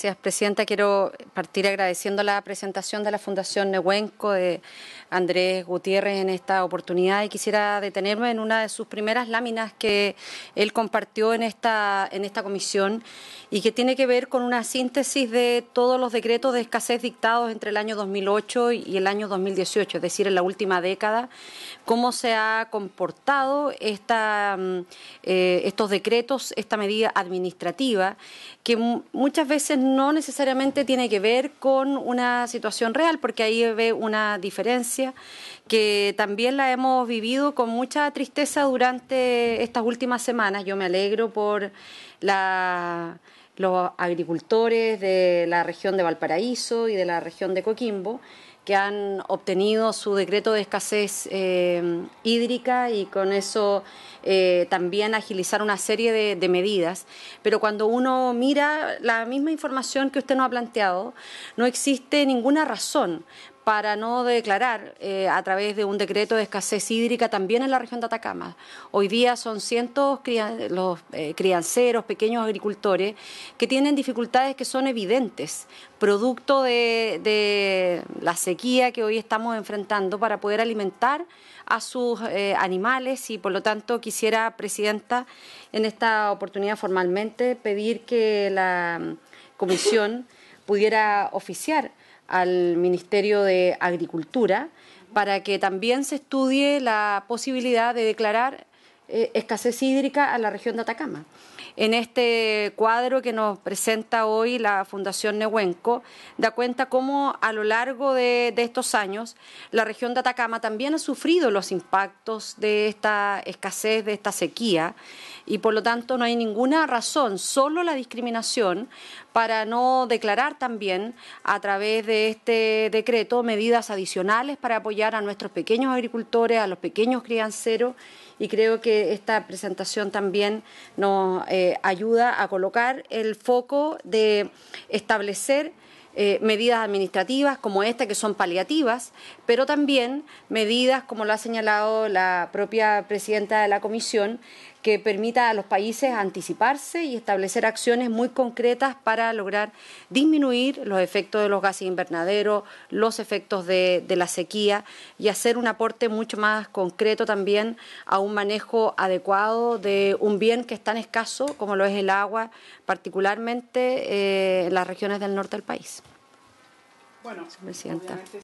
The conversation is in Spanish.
Gracias, Presidenta. Quiero partir agradeciendo la presentación de la Fundación Nehuenco, de Andrés Gutiérrez en esta oportunidad y quisiera detenerme en una de sus primeras láminas que él compartió en esta, en esta comisión y que tiene que ver con una síntesis de todos los decretos de escasez dictados entre el año 2008 y el año 2018, es decir, en la última década, cómo se ha comportado esta, mm, eh, estos decretos, esta medida administrativa, que muchas veces no necesariamente tiene que ver con una situación real, porque ahí ve una diferencia que también la hemos vivido con mucha tristeza durante estas últimas semanas. Yo me alegro por los agricultores de la región de Valparaíso y de la región de Coquimbo que han obtenido su decreto de escasez eh, hídrica y con eso eh, también agilizar una serie de, de, medidas. Pero cuando uno mira la misma información que usted nos ha planteado, no existe ninguna razón para no declarar eh, a través de un decreto de escasez hídrica también en la región de Atacama. Hoy día son cientos los eh, crianceros, pequeños agricultores, que tienen dificultades que son evidentes, producto de, la sequía que hoy estamos enfrentando para poder alimentar a sus eh, animales y por lo tanto quisiera, Presidenta, en esta oportunidad formalmente pedir que la mm, Comisión pudiera oficiar al Ministerio de Agricultura para que también se estudie la posibilidad de declarar eh, escasez hídrica a la región de Atacama. En este cuadro que nos presenta hoy la Fundación Nehuenco, da cuenta cómo a lo largo de estos años la región de Atacama también ha sufrido los impactos de esta escasez, de esta sequía, y por lo tanto no hay ninguna razón, solo la discriminación, para no declarar también a través de este decreto medidas adicionales para apoyar a nuestros pequeños agricultores, a los pequeños crianceros y creo que esta presentación también nos eh, ayuda a colocar el foco de establecer eh, medidas administrativas como esta que son paliativas, pero también medidas como lo ha señalado la propia presidenta de la comisión que permita a los países anticiparse y establecer acciones muy concretas para lograr disminuir los efectos de los gases invernaderos, los efectos de, la sequía y hacer un aporte mucho más concreto también a un manejo adecuado de un bien que es tan escaso como lo es el agua, particularmente eh, en las regiones del norte del país. Bueno, Presidenta.